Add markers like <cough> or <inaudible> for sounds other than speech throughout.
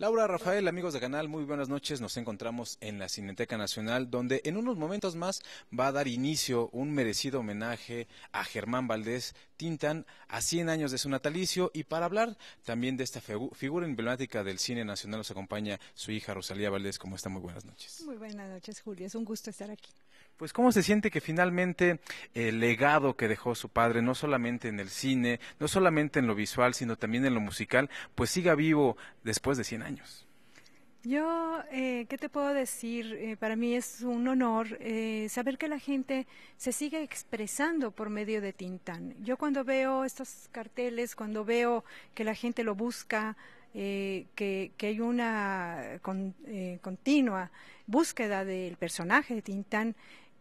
Laura, Rafael, amigos de canal, muy buenas noches. Nos encontramos en la Cineteca Nacional, donde en unos momentos más va a dar inicio un merecido homenaje a Germán Valdés Tintan, a 100 años de su natalicio. Y para hablar también de esta figura emblemática del cine nacional, nos acompaña su hija Rosalía Valdés. ¿Cómo está? Muy buenas noches. Muy buenas noches, Julia. Es un gusto estar aquí. Pues cómo se siente que finalmente el legado que dejó su padre, no solamente en el cine, no solamente en lo visual, sino también en lo musical, pues siga vivo después de 100 años. Yo, eh, ¿qué te puedo decir? Eh, para mí es un honor eh, saber que la gente se sigue expresando por medio de Tintán. Yo cuando veo estos carteles, cuando veo que la gente lo busca, que, hay una con, continua búsqueda del personaje de Tintán,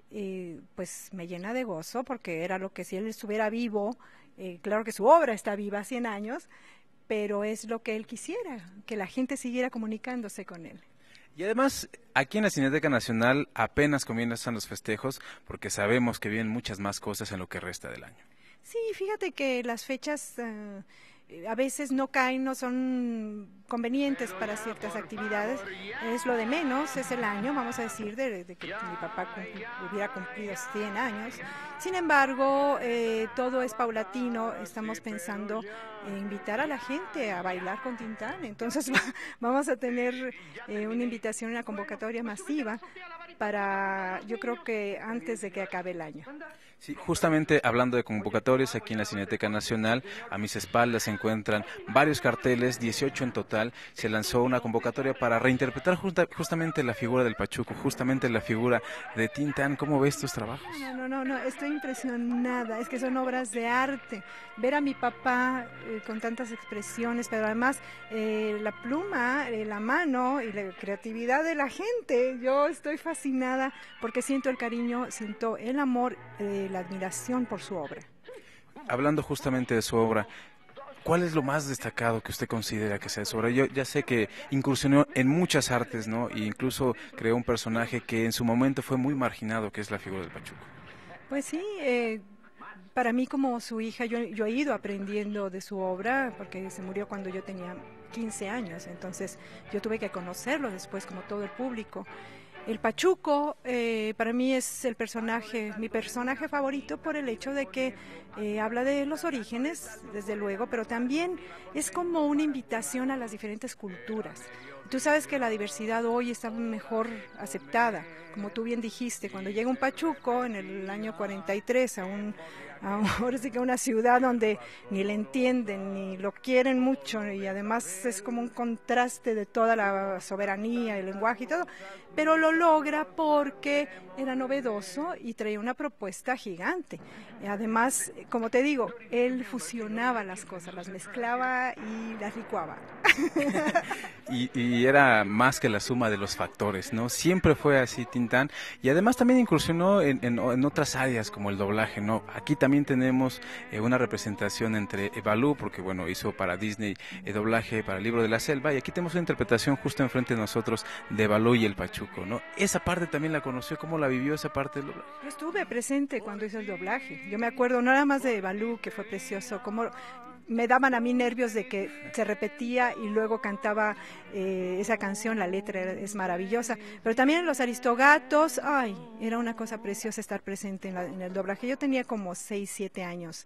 y pues me llena de gozo porque era lo que si él estuviera vivo, eh, claro que su obra está viva 100 años, pero es lo que él quisiera, que la gente siguiera comunicándose con él. Y además, aquí en la Cineteca Nacional apenas comienzan los festejos porque sabemos que vienen muchas más cosas en lo que resta del año. Sí, fíjate que las fechas... Eh, a veces no caen, no son convenientes para ciertas actividades. Es lo de menos, es el año, vamos a decir, de, que mi papá hubiera cumplido 100 años. Sin embargo, eh, todo es paulatino, estamos pensando en invitar a la gente a bailar con Tintán. Entonces <laughs> vamos a tener eh, una invitación, una convocatoria masiva para, yo creo que antes de que acabe el año justamente hablando de convocatorias, aquí en la Cineteca Nacional, a mis espaldas se encuentran varios carteles, 18 en total. Se lanzó una convocatoria para reinterpretar justamente la figura del Pachuco, justamente la figura de Tintán. ¿Cómo ves tus trabajos? No, no, no, estoy impresionada. Es que son obras de arte. Ver a mi papá eh, con tantas expresiones, pero además eh, la pluma, eh, la mano y la creatividad de la gente. Yo estoy fascinada porque siento el cariño, siento el amor. eh la admiración por su obra. Hablando justamente de su obra, ¿cuál es lo más destacado que usted considera que sea de su obra? Yo ya sé que incursionó en muchas artes, ¿no? E incluso creó un personaje que en su momento fue muy marginado, que es la figura del Pachuco. Pues sí, eh, para mí como su hija, yo, yo, he ido aprendiendo de su obra, porque se murió cuando yo tenía 15 años, entonces yo tuve que conocerlo después como todo el público. El Pachuco eh, para mí es el personaje, mi personaje favorito por el hecho de que eh, habla de los orígenes, desde luego, pero también es como una invitación a las diferentes culturas. Tú sabes que la diversidad hoy está mejor aceptada. Como tú bien dijiste, cuando llega un pachuco en el año 43 a un <laughs> ahora sí que una ciudad donde ni le entienden ni lo quieren mucho y además es como un contraste de toda la soberanía, el lenguaje y todo, pero lo logra porque era novedoso y traía una propuesta gigante. Además, como te digo, él fusionaba las cosas, las mezclaba y las licuaba. <laughs> y era más que la suma de los factores, ¿no? Siempre fue así Tintán y además también incursionó en, otras áreas como el doblaje, ¿no? Aquí también tenemos eh, una representación entre Evalú, porque bueno, hizo para Disney el eh, doblaje para el libro de la selva y aquí tenemos una interpretación justo enfrente de nosotros de Evalú y el Pachuco, ¿no? Esa parte también la conoció, ¿cómo la vivió esa parte del doblaje? estuve presente cuando hizo el doblaje, yo me acuerdo, no nada más de Evalú, que fue precioso, como me daban a mí nervios de que se repetía y luego cantaba eh, esa canción, la letra es maravillosa. Pero también los aristogatos, ay, era una cosa preciosa estar presente en, el doblaje. Yo tenía como 6, 7 años.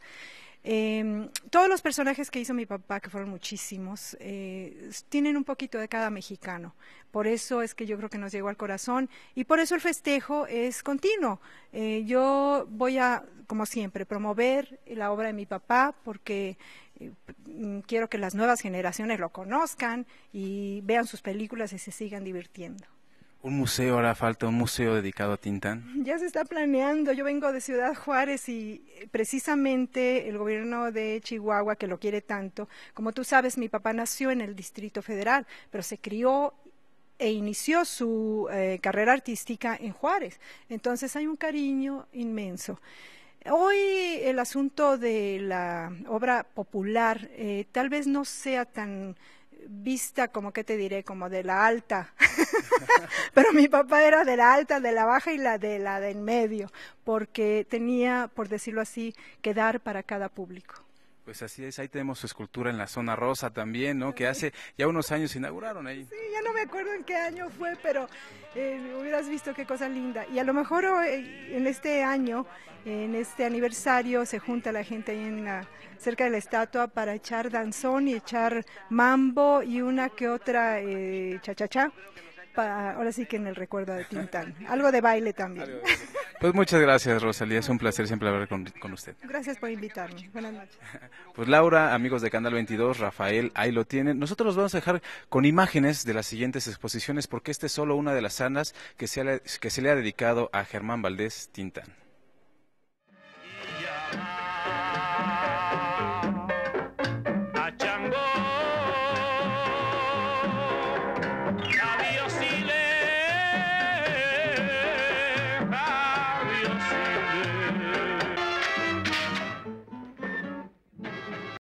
Em, todos los personajes que hizo mi papá, que fueron muchísimos, eh, tienen un poquito de cada mexicano. Por eso es que yo creo que nos llegó al corazón y por eso el festejo es continuo. Eh, yo voy a, como siempre, promover la obra de mi papá porque eh, mm, quiero que las nuevas generaciones lo conozcan y vean sus películas y se sigan divirtiendo. ¿Un museo ahora falta, un museo dedicado a Tintán? <laughs> Ya se está planeando. Yo vengo de Ciudad Juárez y eh, precisamente el gobierno de Chihuahua, que lo quiere tanto, como tú sabes, mi papá nació en el Distrito Federal, pero se crió e inició su eh, carrera artística en Juárez. Entonces hay un cariño inmenso. Hoy el asunto de la obra popular eh, tal vez no sea tan vista como que te diré como de la alta <laughs> pero mi papá era de la alta de la baja y la de la del medio porque tenía por decirlo así que dar para cada público pues así es, ahí tenemos su escultura en la zona rosa también, ¿no? Que hace ya unos años inauguraron ahí. Sí, ya no me acuerdo en qué año fue, pero eh, hubieras visto qué cosa linda. Y a lo mejor eh, en este año, en este aniversario, se junta la gente ahí en cerca de la estatua para echar danzón y echar mambo y una que otra eh, cha cha ahora sí que en el recuerdo de Tintán. <laughs> Algo de baile también. Pues muchas gracias, Rosalía. Es un placer siempre hablar con, usted. Gracias por invitarme. Buenas noches. <laughs> Pues Laura, amigos de Canal 22, Rafael, ahí lo tienen. Nosotros los vamos a dejar con imágenes de las siguientes exposiciones porque esta es solo una de las sanas que se, que se le ha dedicado a Germán Valdés Tintán.